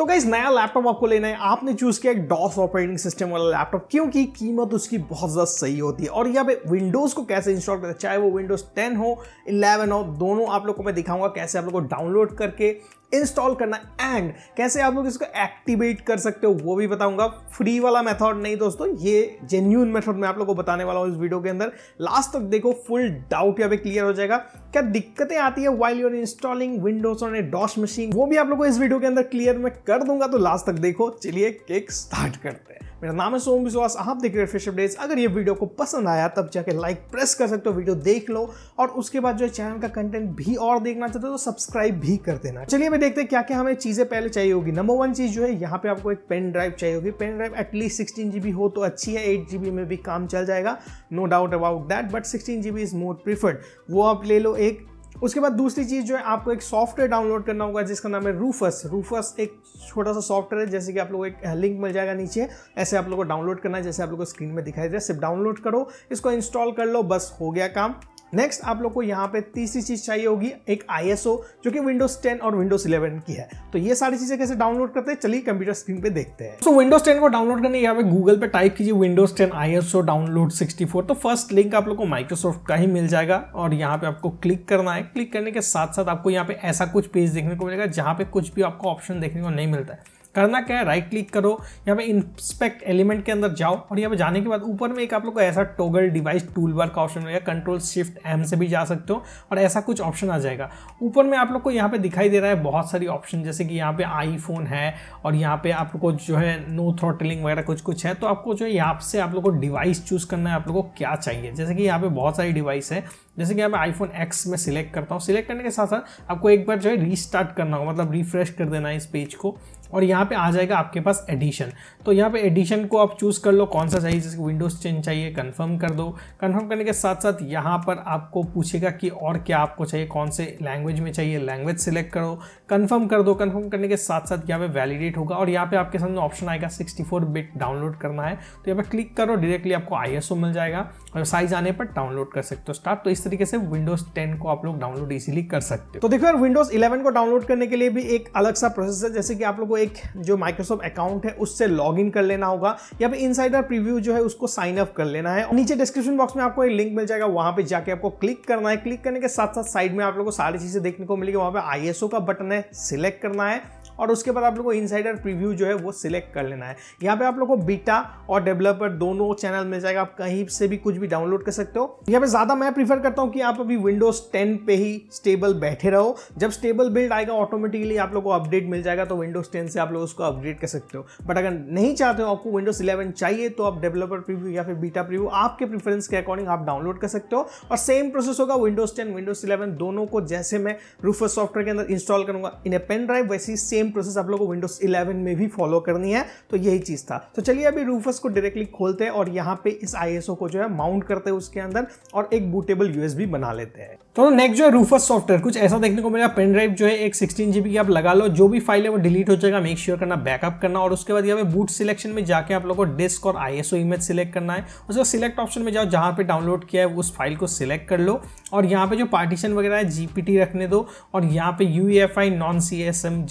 तो गाइज नया लैपटॉप आपको लेना है आपने चूज किया एक डॉस ऑपरेटिंग सिस्टम वाला लैपटॉप क्योंकि कीमत उसकी बहुत ज़्यादा सही होती है और यहाँ पे विंडोज को कैसे इंस्टॉल करते हैं चाहे वो विंडोज 10 हो 11 हो दोनों आप लोग को मैं दिखाऊंगा कैसे आप लोग को डाउनलोड करके इंस्टॉल करना एंड कैसे आप लोग इसको एक्टिवेट कर सकते हो वो भी बताऊंगा फ्री वाला मेथड नहीं दोस्तों ये जेन्यून मेथड मैं आप लोगों को बताने वाला हूँ इस वीडियो के अंदर लास्ट तक देखो फुल डाउट यहाँ पे क्लियर हो जाएगा क्या दिक्कतें आती है वाइल यूर इंस्टॉलिंग विंडोज और डॉश मशीन वो भी आप लोग को इस वीडियो के अंदर क्लियर में कर दूंगा तो लास्ट तक देखो चलिए केक स्टार्ट करते हैं मेरा नाम है सोम विश्वास आप देख रहे फिश अपडेट्स अगर ये वीडियो को पसंद आया तब जाके लाइक प्रेस कर सकते हो वीडियो देख लो और उसके बाद जो है चैनल का कंटेंट भी और देखना चाहते हो तो सब्सक्राइब भी कर देना चलिए मैं देखते हैं क्या क्या हमें चीज़ें पहले चाहिए होगी नंबर वन चीज़ जो है यहाँ पे आपको एक पेन ड्राइव चाहिए होगी pen drive at least sixteen G हो तो अच्छी है एट जी में भी काम चल जाएगा no doubt about that but sixteen G is more preferred वो आप ले लो एक उसके बाद दूसरी चीज़ जो है आपको एक सॉफ्टवेयर डाउनलोड करना होगा जिसका नाम है रूफस रूफस एक छोटा सा सॉफ्टवेयर है जैसे कि आप लोग एक लिंक मिल जाएगा नीचे ऐसे आप लोग को डाउनलोड करना है जैसे आप लोग को स्क्रीन में दिखाई दे रहा है सिर्फ डाउनलोड करो इसको इंस्टॉल कर लो बस हो गया काम नेक्स्ट आप लोग को यहाँ पे तीसरी चीज़ चाहिए होगी एक आईएसओ जो कि विंडोज 10 और विंडोज 11 की है तो ये सारी चीज़ें कैसे डाउनलोड करते हैं चलिए कंप्यूटर स्क्रीन पे देखते हैं सो विंडोज 10 को डाउनलोड करने यहाँ पे गूगल पे टाइप कीजिए विंडोज 10 आईएसओ डाउनलोड 64 तो फर्स्ट लिंक आप लोग को माइक्रोसॉफ्ट का ही मिल जाएगा और यहाँ पे आपको क्लिक करना है क्लिक करने के साथ साथ आपको यहाँ पे ऐसा कुछ पेज देखने को मिलेगा जहाँ पे कुछ भी आपको ऑप्शन देखने को नहीं मिलता है करना क्या है राइट क्लिक करो यहाँ पे इंस्पेक्ट एलिमेंट के अंदर जाओ और यहाँ पे जाने के बाद ऊपर में एक आप लोग को ऐसा टोगल डिवाइस टूल वर्क का ऑप्शन मिलेगा कंट्रोल शिफ्ट एम से भी जा सकते हो और ऐसा कुछ ऑप्शन आ जाएगा ऊपर में आप लोग को यहाँ पे दिखाई दे रहा है बहुत सारी ऑप्शन जैसे कि यहाँ पे आईफोन है और यहाँ पे आप लोग को जो है नो थ्रोटलिंग वगैरह कुछ कुछ है तो आपको जो है यहाँ से आप लोग को डिवाइस चूज़ करना है आप लोग को क्या चाहिए जैसे कि यहाँ पे बहुत सारी डिवाइस है जैसे कि यहाँ पे आईफोन एक्स में सिलेक्ट करता हूँ सिलेक्ट करने के साथ साथ आपको एक बार जो है रीस्टार्ट करना होगा मतलब रिफ्रेश कर देना है इस पेज को और यहाँ पे आ जाएगा आपके पास एडिशन तो यहाँ पे एडिशन को आप चूज़ कर लो कौन सा चाहिए जैसे विंडोज़ टेन चाहिए कंफर्म कर दो कंफर्म करने के साथ साथ यहाँ पर आपको पूछेगा कि और क्या आपको चाहिए कौन से लैंग्वेज में चाहिए लैंग्वेज सिलेक्ट करो कंफर्म कर दो कंफर्म करने के साथ साथ यहाँ पे वैलिडेट होगा और यहाँ पे आपके सामने ऑप्शन आएगा सिक्सटी बिट डाउनलोड करना है तो यहाँ पर क्लिक करो डायरेक्टली आपको आई मिल जाएगा साइज मतलब आने पर डाउनलोड कर सकते हो स्टार्ट तो इस तरीके से विंडोज टेन को आप लोग डाउनलोड इजिली कर सकते हो तो देखो यार विंडोज इलेवन को डाउनलोड करने के लिए भी एक अलग सा प्रोसेस है जैसे कि आप लोग को एक जो माइक्रोसॉफ्ट अकाउंट है उससे लॉग इन कर लेना होगा या फिर इनसाइडर प्रीव्यू जो है उसको साइन अप कर लेना है नीचे डिस्क्रिप्शन बॉक्स में आपको एक लिंक मिल जाएगा वहां पे जाके आपको क्लिक करना है क्लिक करने के साथ साथ साइड में आप लोग को सारी चीजें देखने को मिलेगी वहां पे आई का बटन है सिलेक्ट करना है और उसके बाद आप लोगों को इनसाइडर प्रीव्यू जो है वो सिलेक्ट कर लेना है यहाँ पे आप लोगों को बीटा और डेवलपर दोनों चैनल मिल जाएगा आप कहीं से भी कुछ भी डाउनलोड कर सकते हो यहाँ पे ज़्यादा मैं प्रीफर करता हूँ कि आप अभी विंडोज टेन पे ही स्टेबल बैठे रहो जब स्टेबल बिल्ड आएगा ऑटोमेटिकली आप लोग को अपडेट मिल जाएगा तो विंडोज टेन से आप लोग उसको अपडेट कर सकते हो बट अगर नहीं चाहते हो आपको विंडोज इलेवन चाहिए तो आप डेवलपर प्रीव्यू या फिर बीटा प्रीव्यू आपके प्रीफरेंस के अकॉर्डिंग आप डाउनलोड कर सकते हो और सेम प्रोसेस होगा विंडोज टेन विंडोज इलेवन दोनों को जैसे मैं रूफर सॉफ्टवेयर के अंदर इंस्टॉल करूंगा इन ए पेन ड्राइव ही सेम सेम प्रोसेस आप लोगों को विंडोज 11 में भी फॉलो करनी है तो यही चीज़ था तो चलिए अभी रूफस को डायरेक्टली खोलते हैं और यहाँ पे इस आई को जो है माउंट करते हैं उसके अंदर और एक बूटेबल यूएस बना लेते हैं तो नेक्स्ट जो है रूफस सॉफ्टवेयर कुछ ऐसा देखने को मिला पेन ड्राइव जो है एक सिक्सटीन जीबी की आप लगा लो जो भी फाइल है वो डिलीट हो जाएगा मेक श्योर करना बैकअप करना और उसके बाद यहाँ पे बूट सिलेक्शन में जाके आप लोग को डिस्क और आई इमेज सिलेक्ट करना है उसके सिलेक्ट ऑप्शन में जाओ जहाँ पे डाउनलोड किया है उस फाइल को सिलेक्ट कर लो और यहाँ पे जो पार्टीशन वगैरह है जीपीटी रखने दो और यहाँ पे यू नॉन सी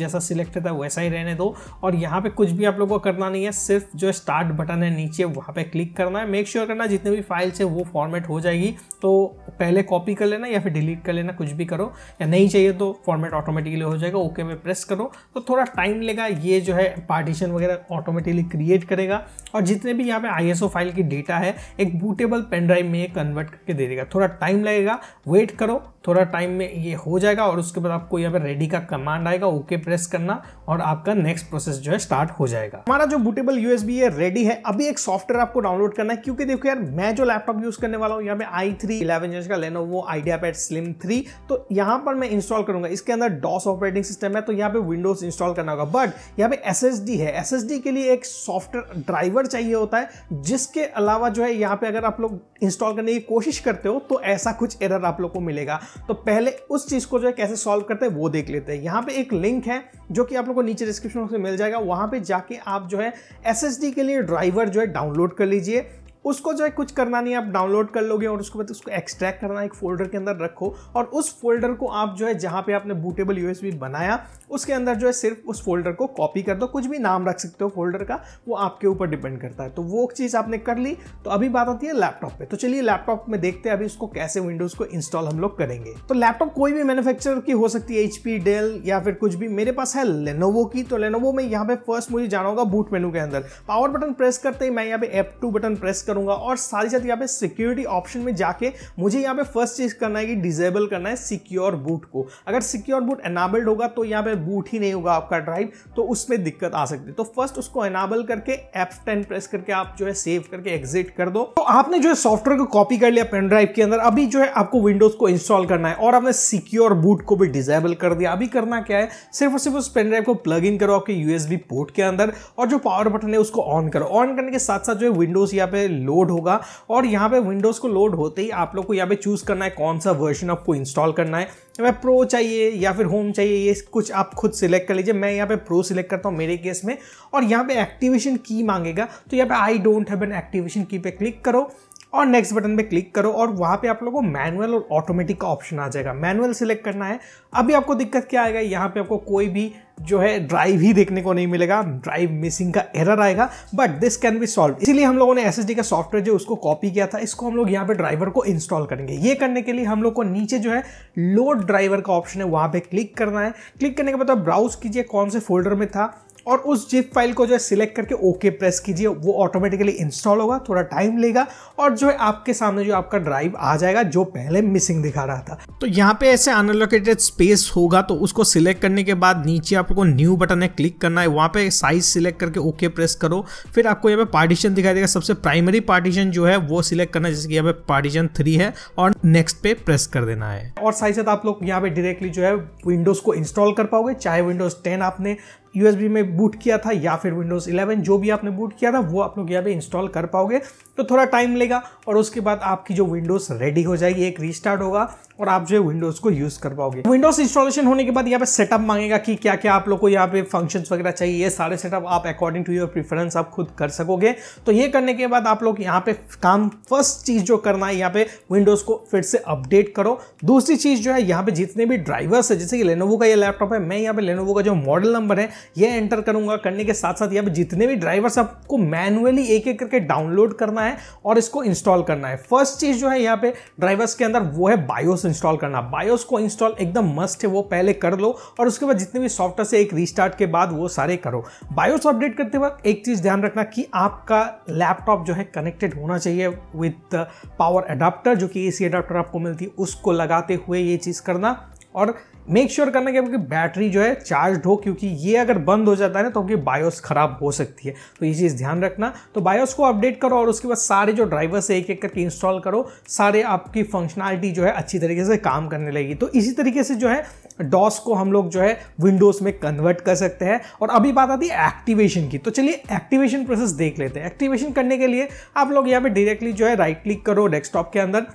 जैसा सिलेक्ट सिलेक्टेड था वैसा ही रहने दो और यहाँ पे कुछ भी आप लोगों को करना नहीं है सिर्फ जो स्टार्ट बटन है नीचे वहाँ पे क्लिक करना है मेक श्योर sure करना जितने भी फाइल्स है वो फॉर्मेट हो जाएगी तो पहले कॉपी कर लेना या फिर डिलीट कर लेना कुछ भी करो या नहीं चाहिए तो फॉर्मेट ऑटोमेटिकली हो जाएगा ओके में प्रेस करो तो थोड़ा टाइम लेगा ये जो है पार्टीशन वगैरह ऑटोमेटिकली क्रिएट करेगा और जितने भी यहाँ पे आई फाइल की डेटा है एक बूटेबल ड्राइव में कन्वर्ट करके दे देगा थोड़ा टाइम लगेगा वेट करो थोड़ा टाइम में ये हो जाएगा और उसके बाद आपको यहाँ पे रेडी का कमांड आएगा ओके प्रेस करना करना और आपका नेक्स्ट प्रोसेस जो है स्टार्ट हो जाएगा हमारा जो बुटेबल यूएसबी है रेडी है अभी एक सॉफ्टवेयर आपको डाउनलोड करना है क्योंकि देखो यार मैं जो लैपटॉप यूज करने वाला हूँ यहाँ पे आई थ्री इलेवन इंच का लेना वो आइडिया पैड स्लिम थ्री तो यहाँ पर मैं इंस्टॉल करूंगा इसके अंदर डॉस ऑपरेटिंग सिस्टम है तो यहाँ पे विंडोज इंस्टॉल करना होगा बट यहाँ पे एस है एस के लिए एक सॉफ्टवेयर ड्राइवर चाहिए होता है जिसके अलावा जो है यहाँ पे अगर आप लोग इंस्टॉल करने की कोशिश करते हो तो ऐसा कुछ एरर आप लोग को मिलेगा तो पहले उस चीज को जो है कैसे सॉल्व करते हैं वो देख लेते हैं यहाँ पे एक लिंक है जो जो कि आप लोग को नीचे डिस्क्रिप्शन बॉक्स में मिल जाएगा वहाँ पर जाके आप जो है एस के लिए ड्राइवर जो है डाउनलोड कर लीजिए उसको जो है कुछ करना नहीं आप डाउनलोड कर लोगे और उसको उसको एक्सट्रैक्ट करना एक फोल्डर के अंदर रखो और उस फोल्डर को आप जो है जहाँ पे आपने बूटेबल यू बनाया उसके अंदर जो है सिर्फ उस फोल्डर को कॉपी कर दो कुछ भी नाम रख सकते हो फोल्डर का वो आपके ऊपर डिपेंड करता है तो वो चीज़ आपने कर ली तो अभी बात आती है लैपटॉप पे तो चलिए लैपटॉप में देखते हैं अभी उसको कैसे विंडोज़ को इंस्टॉल हम लोग करेंगे तो लैपटॉप कोई भी मैनुफेक्चर की हो सकती है एच डेल या फिर कुछ भी मेरे पास है लेनोवो की तो लेनोवो में यहाँ पे फर्स्ट मुझे जाना होगा बूट मेनू के अंदर पावर बटन प्रेस करते ही मैं यहाँ पे एप टू बटन प्रेस कर करूंगा और साथ ही साथ यहाँ पे सिक्योरिटी ऑप्शन में जाके मुझे यहाँ पे फर्स्ट चीज करना है कि डिजेबल करना है सिक्योर बूट को अगर सिक्योर बूट एनाबल्ड होगा तो यहाँ पे बूट ही नहीं होगा आपका ड्राइव तो उसमें दिक्कत आ सकती है तो फर्स्ट उसको एनाबल करके एप टेन प्रेस करके आप जो है सेव करके एग्जिट कर दो तो आपने जो है सॉफ्टवेयर को कॉपी कर लिया पेन ड्राइव के अंदर अभी जो है आपको विंडोज को इंस्टॉल करना है और आपने सिक्योर बूट को भी डिजेबल कर दिया अभी करना क्या है सिर्फ और सिर्फ उस पेन ड्राइव को प्लग इन करो आपके यूएसबी पोर्ट के अंदर और जो पावर बटन है उसको ऑन करो ऑन करने के साथ साथ जो है विंडोज यहाँ पे लोड होगा और यहाँ पे विंडोज़ को लोड होते ही आप लोग को यहाँ पे चूज़ करना है कौन सा वर्जन आपको इंस्टॉल करना है मैं प्रो चाहिए या फिर होम चाहिए ये कुछ आप खुद सिलेक्ट कर लीजिए मैं यहाँ पे प्रो सिलेक्ट करता हूँ मेरे केस में और यहाँ पे एक्टिवेशन की मांगेगा तो यहाँ पे I don't have an activation key पे क्लिक करो और नेक्स्ट बटन पे क्लिक करो और वहाँ पे आप लोगों को मैनुअल और ऑटोमेटिक का ऑप्शन आ जाएगा मैनुअल सिलेक्ट करना है अभी आपको दिक्कत क्या आएगा यहाँ पे आपको कोई भी जो है ड्राइव ही देखने को नहीं मिलेगा ड्राइव मिसिंग का एरर आएगा but this can be solve इसीलिए हम लोगों ने एस का सॉफ्टवेयर जो उसको कॉपी किया था इसको हम लोग यहाँ पे ड्राइवर को इंस्टॉल करेंगे ये करने के लिए हम लोग को नीचे जो है लोड ड्राइवर का ऑप्शन है वहाँ पे क्लिक करना है क्लिक करने के बाद आप ब्राउज कीजिए कौन से फोल्डर में था और उस जिप फाइल को जो है सिलेक्ट करके ओके प्रेस कीजिए वो ऑटोमेटिकली इंस्टॉल होगा थोड़ा टाइम लेगा और जो है आपके सामने जो आपका ड्राइव आ जाएगा जो पहले मिसिंग दिखा रहा था तो यहाँ पे ऐसे अनलोकेटेड स्पेस होगा तो उसको सिलेक्ट करने के बाद नीचे आपको न्यू बटन है क्लिक करना है वहाँ पे साइज सिलेक्ट करके ओके प्रेस करो फिर आपको यहाँ पे पार्टीशन दिखाई देगा सबसे प्राइमरी पार्टीशन जो है वो सिलेक्ट करना है जैसे कि यहाँ पे पार्टीशन थ्री है और नेक्स्ट पे प्रेस कर देना है और साथ ही साथ आप लोग यहाँ पे डायरेक्टली जो है विंडोज को इंस्टॉल कर पाओगे चाहे विंडोज टेन आपने यू में बूट किया था या फिर विंडोज़ 11 जो भी आपने बूट किया था वो आप लोग यहाँ पे इंस्टॉल कर पाओगे तो थोड़ा टाइम लेगा और उसके बाद आपकी जो विंडोज़ रेडी हो जाएगी एक रिस्टार्ट होगा और आप जो है विंडोज़ को यूज़ कर पाओगे विंडोज़ इंस्टॉलेशन होने के बाद यहाँ पे सेटअप मांगेगा कि क्या क्या आप लोग को यहाँ पे फंक्शंस वगैरह चाहिए ये सारे सेटअप आप अकॉर्डिंग टू योर प्रीफरेंस आप खुद कर सकोगे तो ये करने के बाद आप लोग यहाँ पे काम फर्स्ट चीज़ जो करना है यहाँ पे विंडोज़ को फिर से अपडेट करो दूसरी चीज़ जो है यहाँ पे जितने भी ड्राइवर्स है जैसे कि लेनोवो का ये लैपटॉप है मैं यहाँ पे लेनोवो का जो मॉडल नंबर है ये एंटर करूंगा करने के साथ साथ यहाँ पे जितने भी ड्राइवर्स आपको मैनुअली एक एक करके डाउनलोड करना है और इसको इंस्टॉल करना है फर्स्ट चीज़ जो है यहाँ पे ड्राइवर्स के अंदर वो है बायोस इंस्टॉल करना बायोस को इंस्टॉल एकदम मस्ट है वो पहले कर लो और उसके बाद जितने भी सॉफ्टवेयर से एक रिस्टार्ट के बाद वो सारे करो बायोस अपडेट करते वक्त एक चीज़ ध्यान रखना कि आपका लैपटॉप जो है कनेक्टेड होना चाहिए विद पावर अडाप्टर जो कि ए अडाप्टर आपको मिलती है उसको लगाते हुए ये चीज़ करना और मेक श्योर sure करना कि आपकी बैटरी जो है चार्ज हो क्योंकि ये अगर बंद हो जाता है ना तो आपकी बायोस खराब हो सकती है तो ये चीज़ ध्यान रखना तो बायोस को अपडेट करो और उसके बाद सारे जो ड्राइवर्स है एक एक करके इंस्टॉल करो सारे आपकी फंक्शनैलिटी जो है अच्छी तरीके से काम करने लगेगी तो इसी तरीके से जो है डॉस को हम लोग जो है विंडोज़ में कन्वर्ट कर सकते हैं और अभी बात आती है एक्टिवेशन की तो चलिए एक्टिवेशन प्रोसेस देख लेते हैं एक्टिवेशन करने के लिए आप लोग यहाँ पर डायरेक्टली जो है राइट क्लिक करो डेस्कटॉप के अंदर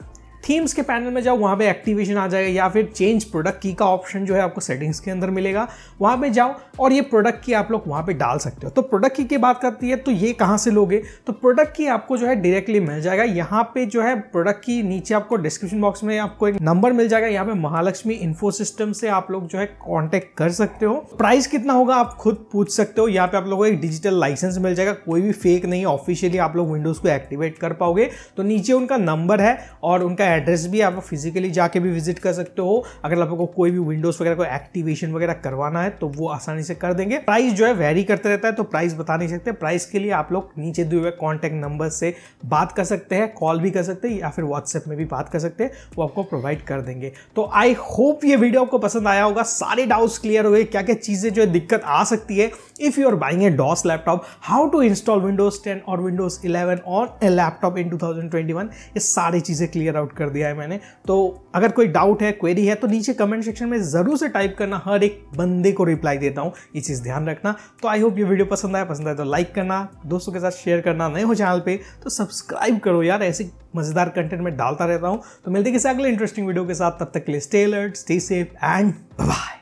थीम्स के पैनल में जाओ वहाँ पे एक्टिवेशन आ जाएगा या फिर चेंज प्रोडक्ट की का ऑप्शन जो है आपको सेटिंग्स के अंदर मिलेगा वहाँ पे जाओ और ये प्रोडक्ट की आप लोग वहाँ पे डाल सकते हो तो प्रोडक्ट की की बात करती है तो ये कहाँ से लोगे तो प्रोडक्ट की आपको जो है डायरेक्टली मिल जाएगा यहाँ पे जो है प्रोडक्ट की नीचे आपको डिस्क्रिप्शन बॉक्स में आपको एक नंबर मिल जाएगा यहाँ पे महालक्ष्मी इन्फो सिस्टम से आप लोग जो है कॉन्टेक्ट कर सकते हो प्राइस कितना होगा आप खुद पूछ सकते हो यहाँ पे आप लोगों को एक डिजिटल लाइसेंस मिल जाएगा कोई भी फेक नहीं ऑफिशियली आप लोग विंडोज को एक्टिवेट कर पाओगे तो नीचे उनका नंबर है और उनका एड्रेस भी आप फिजिकली जाके भी विजिट कर सकते हो अगर आपको कोई भी विंडोज वगैरह को एक्टिवेशन वगैरह करवाना है तो वो आसानी से कर देंगे प्राइस जो है वेरी करते रहता है तो प्राइस बता नहीं सकते प्राइस के लिए आप लोग नीचे दिए हुए कॉन्टैक्ट नंबर से बात कर सकते हैं कॉल भी कर सकते हैं या फिर व्हाट्सएप में भी बात कर सकते हैं वो आपको प्रोवाइड कर देंगे तो आई होप ये वीडियो आपको पसंद आया होगा सारे डाउट्स क्लियर हो गए क्या क्या चीज़ें जो है दिक्कत आ सकती है if you are buying a DOS laptop how to install Windows ten और Windows eleven on a laptop into ये सारी चीज़ें क्लियर आउट कर दिया है मैंने तो अगर कोई डाउट है क्वेरी है तो नीचे कमेंट सेक्शन में ज़रूर से टाइप करना हर एक बंदे को रिप्लाई देता हूँ ये चीज़ ध्यान रखना तो आई होप ये वीडियो पसंद आया पसंद आया तो लाइक करना दोस्तों के साथ शेयर करना नए हो चैनल पर तो सब्सक्राइब करो यार ऐसे मज़ेदार कंटेंट में डालता रहता हूँ तो मिलते किसी अगले इंटरेस्टिंग वीडियो के साथ तब तक के लिए stay alert stay safe and bye